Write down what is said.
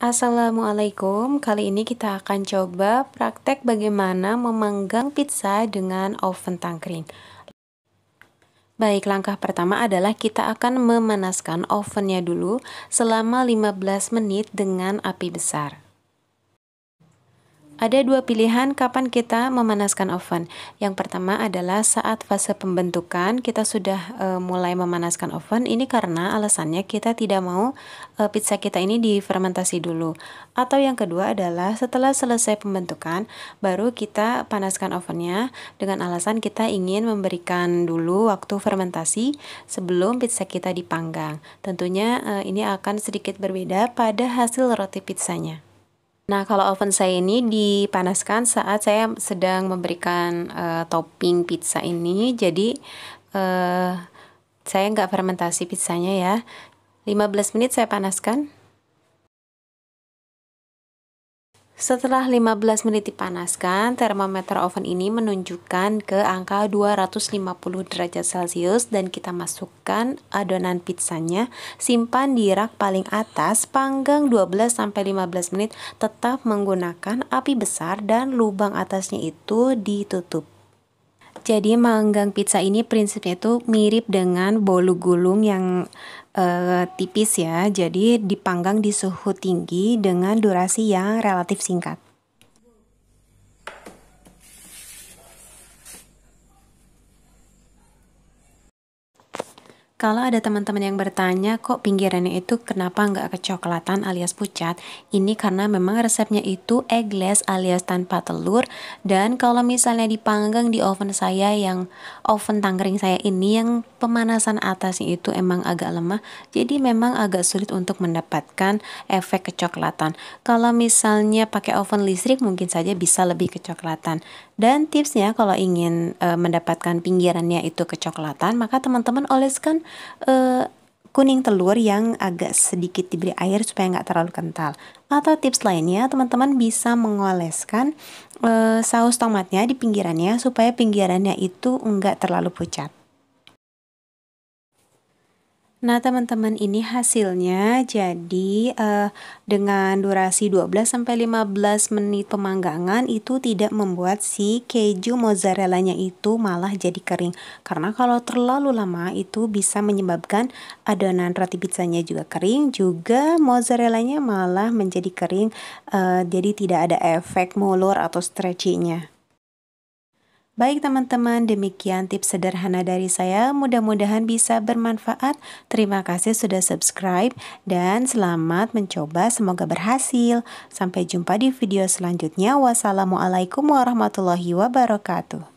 Assalamualaikum, kali ini kita akan coba praktek bagaimana memanggang pizza dengan oven tangkring. Baik, langkah pertama adalah kita akan memanaskan ovennya dulu selama 15 menit dengan api besar. Ada dua pilihan kapan kita memanaskan oven. Yang pertama adalah saat fase pembentukan kita sudah e, mulai memanaskan oven. Ini karena alasannya kita tidak mau e, pizza kita ini difermentasi dulu. Atau yang kedua adalah setelah selesai pembentukan baru kita panaskan ovennya dengan alasan kita ingin memberikan dulu waktu fermentasi sebelum pizza kita dipanggang. Tentunya e, ini akan sedikit berbeda pada hasil roti pizzanya. Nah, kalau oven saya ini dipanaskan saat saya sedang memberikan uh, topping pizza ini. Jadi, uh, saya nggak fermentasi pizzanya ya. 15 menit saya panaskan. Setelah 15 menit dipanaskan, termometer oven ini menunjukkan ke angka 250 derajat Celcius dan kita masukkan adonan pizzanya, simpan di rak paling atas, panggang 12 15 menit, tetap menggunakan api besar dan lubang atasnya itu ditutup jadi manggang pizza ini prinsipnya itu mirip dengan bolu gulung yang uh, tipis ya. Jadi dipanggang di suhu tinggi dengan durasi yang relatif singkat. Kalau ada teman-teman yang bertanya kok pinggirannya itu kenapa nggak kecoklatan alias pucat, ini karena memang resepnya itu eggless alias tanpa telur dan kalau misalnya dipanggang di oven saya yang oven tangkring saya ini yang pemanasan atasnya itu emang agak lemah, jadi memang agak sulit untuk mendapatkan efek kecoklatan. Kalau misalnya pakai oven listrik mungkin saja bisa lebih kecoklatan. Dan tipsnya kalau ingin e, mendapatkan pinggirannya itu kecoklatan, maka teman-teman oleskan uh, kuning telur yang agak sedikit diberi air supaya nggak terlalu kental. Atau tips lainnya, teman-teman bisa mengoleskan uh, saus tomatnya di pinggirannya supaya pinggirannya itu nggak terlalu pucat. Nah, teman-teman, ini hasilnya. Jadi, eh, dengan durasi 12 sampai 15 menit pemanggangan itu tidak membuat si keju mozzarellanya itu malah jadi kering. Karena kalau terlalu lama itu bisa menyebabkan adonan roti pizzanya juga kering, juga mozzarellanya malah menjadi kering. Eh, jadi tidak ada efek molor atau stretchingnya. Baik teman-teman, demikian tips sederhana dari saya. Mudah-mudahan bisa bermanfaat. Terima kasih sudah subscribe dan selamat mencoba. Semoga berhasil. Sampai jumpa di video selanjutnya. Wassalamualaikum warahmatullahi wabarakatuh.